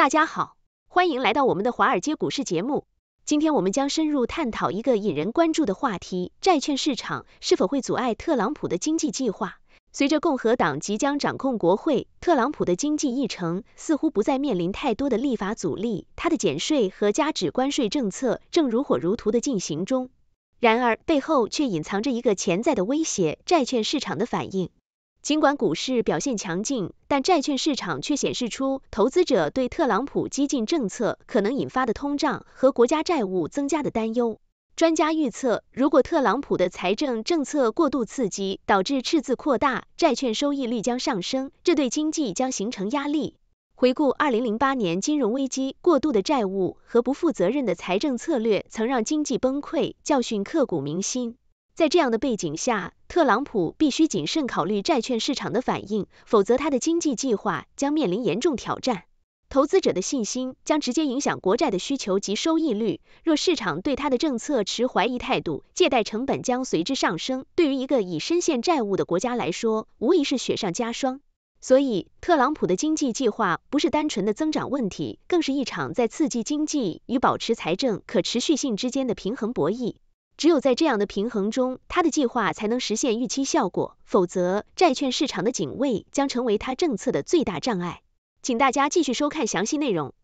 大家好，欢迎来到我们的华尔街股市节目。今天我们将深入探讨一个引人关注的话题：债券市场是否会阻碍特朗普的经济计划？随着共和党即将掌控国会，特朗普的经济议程似乎不再面临太多的立法阻力。他的减税和加指关税政策正如火如荼的进行中。然而，背后却隐藏着一个潜在的威胁：债券市场的反应。尽管股市表现强劲，但债券市场却显示出投资者对特朗普激进政策可能引发的通胀和国家债务增加的担忧。专家预测，如果特朗普的财政政策过度刺激导致赤字扩大，债券收益率将上升，这对经济将形成压力。回顾2008年金融危机，过度的债务和不负责任的财政策略曾让经济崩溃，教训刻骨铭心。在这样的背景下，特朗普必须谨慎考虑债券市场的反应，否则他的经济计划将面临严重挑战。投资者的信心将直接影响国债的需求及收益率。若市场对他的政策持怀疑态度，借贷成本将随之上升。对于一个已深陷债务的国家来说，无疑是雪上加霜。所以，特朗普的经济计划不是单纯的增长问题，更是一场在刺激经济与保持财政可持续性之间的平衡博弈。只有在这样的平衡中，他的计划才能实现预期效果，否则债券市场的警卫将成为他政策的最大障碍。请大家继续收看详细内容。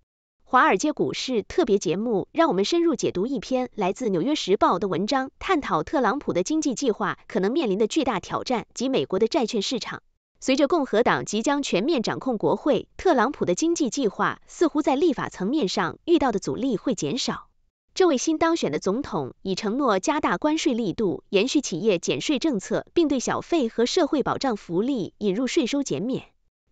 华尔街股市特别节目，让我们深入解读一篇来自《纽约时报》的文章，探讨特朗普的经济计划可能面临的巨大挑战及美国的债券市场。随着共和党即将全面掌控国会，特朗普的经济计划似乎在立法层面上遇到的阻力会减少。这位新当选的总统已承诺加大关税力度，延续企业减税政策，并对小费和社会保障福利引入税收减免。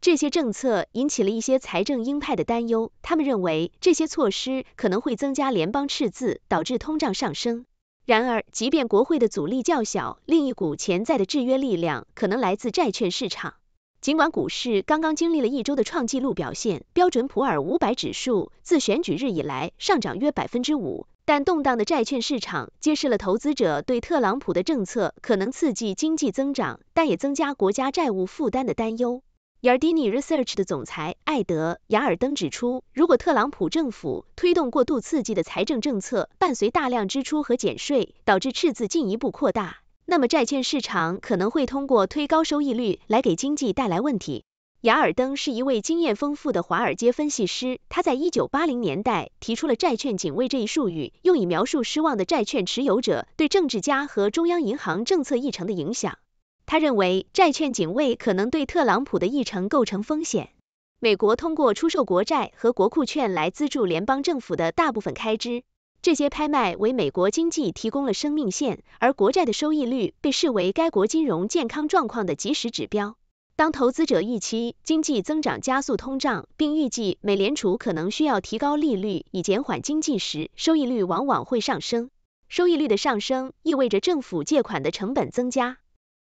这些政策引起了一些财政鹰派的担忧，他们认为这些措施可能会增加联邦赤字，导致通胀上升。然而，即便国会的阻力较小，另一股潜在的制约力量可能来自债券市场。尽管股市刚刚经历了一周的创纪录表现，标准普尔五百指数自选举日以来上涨约百分之五。但动荡的债券市场揭示了投资者对特朗普的政策可能刺激经济增长，但也增加国家债务负担的担忧。Yardini Research 的总裁艾德·雅尔登指出，如果特朗普政府推动过度刺激的财政政策，伴随大量支出和减税，导致赤字进一步扩大，那么债券市场可能会通过推高收益率来给经济带来问题。雅尔登是一位经验丰富的华尔街分析师，他在1980年代提出了“债券警卫”这一术语，用以描述失望的债券持有者对政治家和中央银行政策议程的影响。他认为，债券警卫可能对特朗普的议程构成风险。美国通过出售国债和国库券来资助联邦政府的大部分开支，这些拍卖为美国经济提供了生命线，而国债的收益率被视为该国金融健康状况的及时指标。当投资者预期经济增长加速、通胀，并预计美联储可能需要提高利率以减缓经济时，收益率往往会上升。收益率的上升意味着政府借款的成本增加。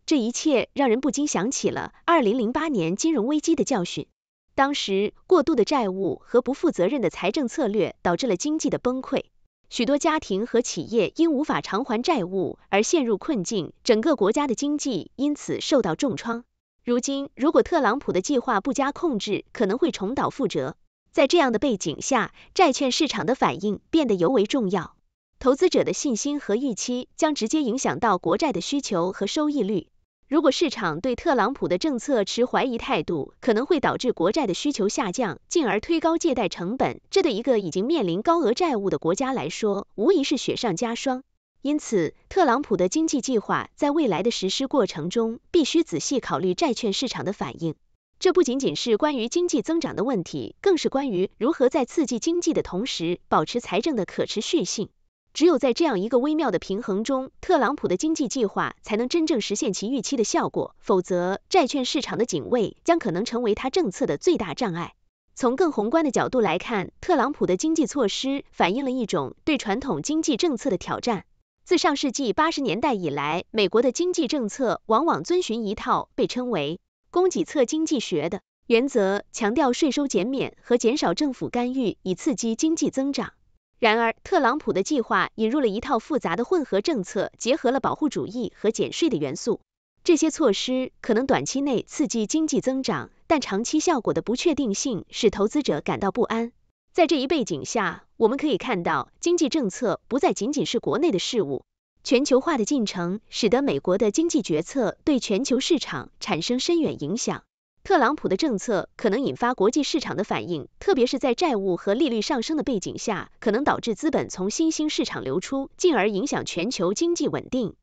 这一切让人不禁想起了2008年金融危机的教训。当时，过度的债务和不负责任的财政策略导致了经济的崩溃，许多家庭和企业因无法偿还债务而陷入困境，整个国家的经济因此受到重创。如今，如果特朗普的计划不加控制，可能会重蹈覆辙。在这样的背景下，债券市场的反应变得尤为重要。投资者的信心和预期将直接影响到国债的需求和收益率。如果市场对特朗普的政策持怀疑态度，可能会导致国债的需求下降，进而推高借贷成本。这对一个已经面临高额债务的国家来说，无疑是雪上加霜。因此，特朗普的经济计划在未来的实施过程中，必须仔细考虑债券市场的反应。这不仅仅是关于经济增长的问题，更是关于如何在刺激经济的同时，保持财政的可持续性。只有在这样一个微妙的平衡中，特朗普的经济计划才能真正实现其预期的效果。否则，债券市场的警卫将可能成为他政策的最大障碍。从更宏观的角度来看，特朗普的经济措施反映了一种对传统经济政策的挑战。自上世纪八十年代以来，美国的经济政策往往遵循一套被称为“供给侧经济学”的原则，强调税收减免和减少政府干预以刺激经济增长。然而，特朗普的计划引入了一套复杂的混合政策，结合了保护主义和减税的元素。这些措施可能短期内刺激经济增长，但长期效果的不确定性使投资者感到不安。在这一背景下，我们可以看到，经济政策不再仅仅是国内的事务。全球化的进程使得美国的经济决策对全球市场产生深远影响。特朗普的政策可能引发国际市场的反应，特别是在债务和利率上升的背景下，可能导致资本从新兴市场流出，进而影响全球经济稳定。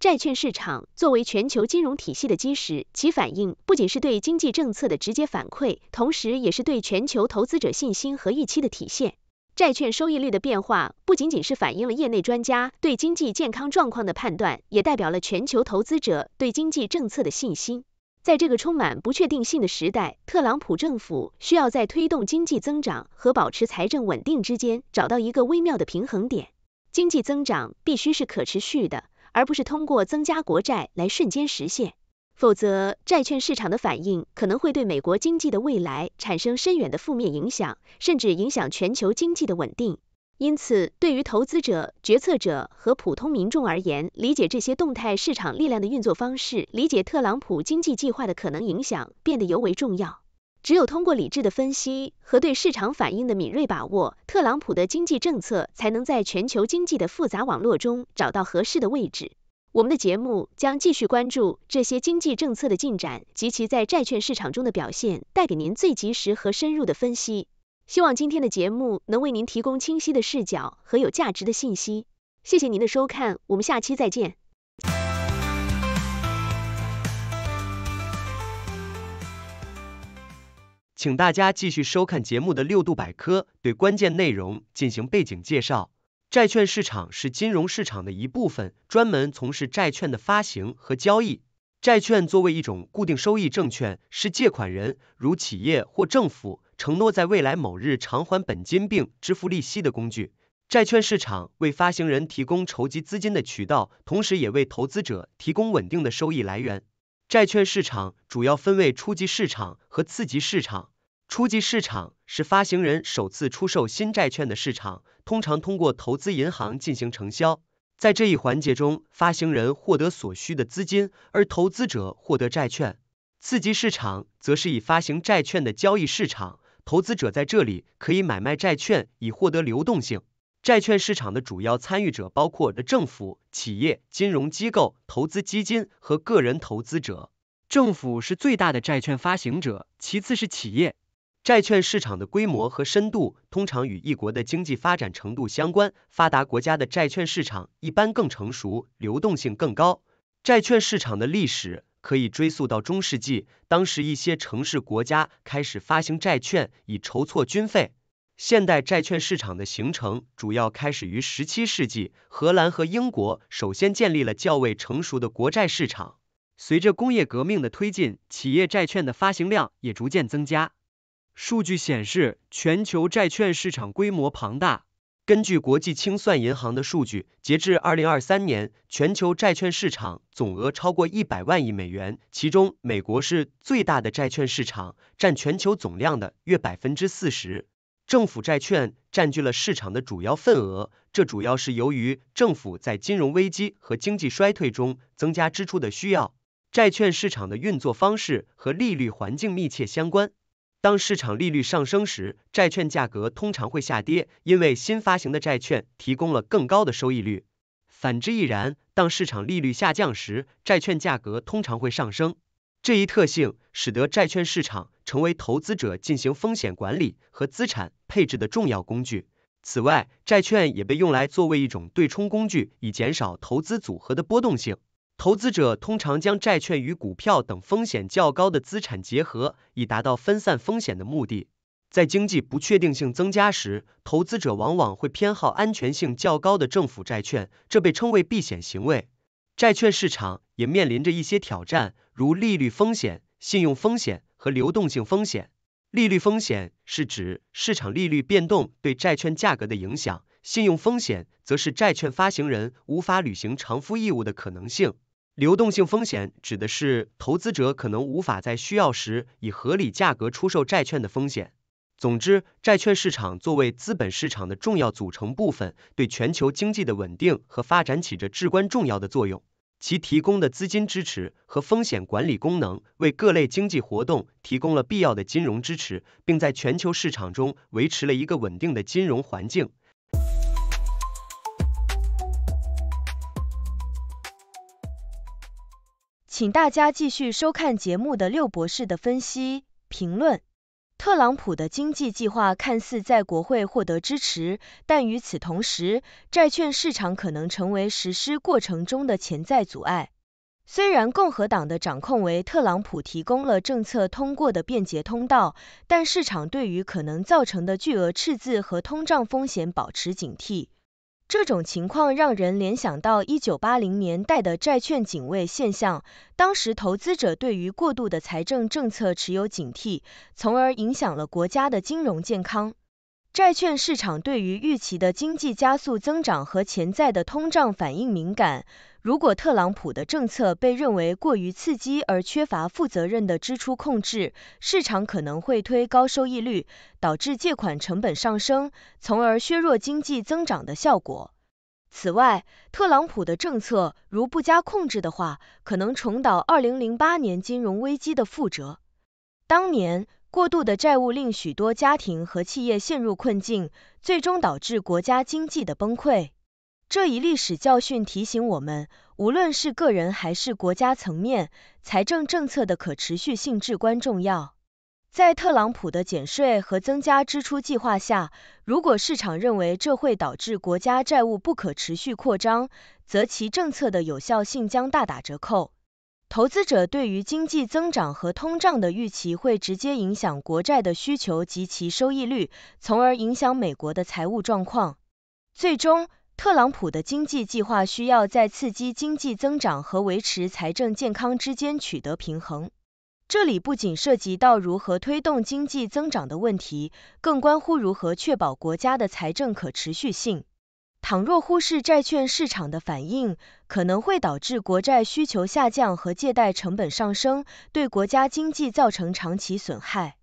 债券市场作为全球金融体系的基石，其反应不仅是对经济政策的直接反馈，同时也是对全球投资者信心和预期的体现。债券收益率的变化不仅仅是反映了业内专家对经济健康状况的判断，也代表了全球投资者对经济政策的信心。在这个充满不确定性的时代，特朗普政府需要在推动经济增长和保持财政稳定之间找到一个微妙的平衡点。经济增长必须是可持续的，而不是通过增加国债来瞬间实现。否则，债券市场的反应可能会对美国经济的未来产生深远的负面影响，甚至影响全球经济的稳定。因此，对于投资者、决策者和普通民众而言，理解这些动态市场力量的运作方式，理解特朗普经济计划的可能影响，变得尤为重要。只有通过理智的分析和对市场反应的敏锐把握，特朗普的经济政策才能在全球经济的复杂网络中找到合适的位置。我们的节目将继续关注这些经济政策的进展及其在债券市场中的表现，带给您最及时和深入的分析。希望今天的节目能为您提供清晰的视角和有价值的信息。谢谢您的收看，我们下期再见。请大家继续收看节目的六度百科，对关键内容进行背景介绍。债券市场是金融市场的一部分，专门从事债券的发行和交易。债券作为一种固定收益证券，是借款人如企业或政府承诺在未来某日偿还本金并支付利息的工具。债券市场为发行人提供筹集资金的渠道，同时也为投资者提供稳定的收益来源。债券市场主要分为初级市场和次级市场。初级市场是发行人首次出售新债券的市场，通常通过投资银行进行承销。在这一环节中，发行人获得所需的资金，而投资者获得债券。次级市场则是以发行债券的交易市场，投资者在这里可以买卖债券以获得流动性。债券市场的主要参与者包括的政府、企业、金融机构、投资基金和个人投资者。政府是最大的债券发行者，其次是企业。债券市场的规模和深度通常与一国的经济发展程度相关。发达国家的债券市场一般更成熟，流动性更高。债券市场的历史可以追溯到中世纪，当时一些城市国家开始发行债券以筹措军费。现代债券市场的形成主要开始于十七世纪，荷兰和英国首先建立了较为成熟的国债市场。随着工业革命的推进，企业债券的发行量也逐渐增加。数据显示，全球债券市场规模庞大。根据国际清算银行的数据，截至二零二三年，全球债券市场总额超过一百万亿美元。其中，美国是最大的债券市场，占全球总量的约百分之四十。政府债券占据了市场的主要份额，这主要是由于政府在金融危机和经济衰退中增加支出的需要。债券市场的运作方式和利率环境密切相关。当市场利率上升时，债券价格通常会下跌，因为新发行的债券提供了更高的收益率。反之亦然。当市场利率下降时，债券价格通常会上升。这一特性使得债券市场成为投资者进行风险管理和资产配置的重要工具。此外，债券也被用来作为一种对冲工具，以减少投资组合的波动性。投资者通常将债券与股票等风险较高的资产结合，以达到分散风险的目的。在经济不确定性增加时，投资者往往会偏好安全性较高的政府债券，这被称为避险行为。债券市场也面临着一些挑战，如利率风险、信用风险和流动性风险。利率风险是指市场利率变动对债券价格的影响，信用风险则是债券发行人无法履行偿付义务的可能性。流动性风险指的是投资者可能无法在需要时以合理价格出售债券的风险。总之，债券市场作为资本市场的重要组成部分，对全球经济的稳定和发展起着至关重要的作用。其提供的资金支持和风险管理功能，为各类经济活动提供了必要的金融支持，并在全球市场中维持了一个稳定的金融环境。请大家继续收看节目的六博士的分析评论。特朗普的经济计划看似在国会获得支持，但与此同时，债券市场可能成为实施过程中的潜在阻碍。虽然共和党的掌控为特朗普提供了政策通过的便捷通道，但市场对于可能造成的巨额赤字和通胀风险保持警惕。这种情况让人联想到一九八零年代的债券警卫现象。当时，投资者对于过度的财政政策持有警惕，从而影响了国家的金融健康。债券市场对于预期的经济加速增长和潜在的通胀反应敏感。如果特朗普的政策被认为过于刺激而缺乏负责任的支出控制，市场可能会推高收益率，导致借款成本上升，从而削弱经济增长的效果。此外，特朗普的政策如不加控制的话，可能重蹈2008年金融危机的覆辙。当年过度的债务令许多家庭和企业陷入困境，最终导致国家经济的崩溃。这一历史教训提醒我们，无论是个人还是国家层面，财政政策的可持续性至关重要。在特朗普的减税和增加支出计划下，如果市场认为这会导致国家债务不可持续扩张，则其政策的有效性将大打折扣。投资者对于经济增长和通胀的预期会直接影响国债的需求及其收益率，从而影响美国的财务状况。最终，特朗普的经济计划需要在刺激经济增长和维持财政健康之间取得平衡。这里不仅涉及到如何推动经济增长的问题，更关乎如何确保国家的财政可持续性。倘若忽视债券市场的反应，可能会导致国债需求下降和借贷成本上升，对国家经济造成长期损害。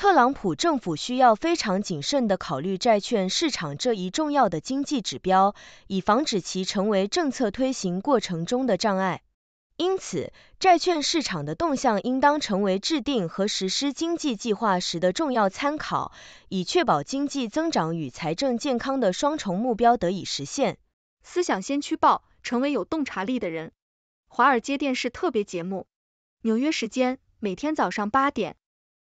特朗普政府需要非常谨慎地考虑债券市场这一重要的经济指标，以防止其成为政策推行过程中的障碍。因此，债券市场的动向应当成为制定和实施经济计划时的重要参考，以确保经济增长与财政健康的双重目标得以实现。思想先驱报，成为有洞察力的人。华尔街电视特别节目，纽约时间每天早上八点。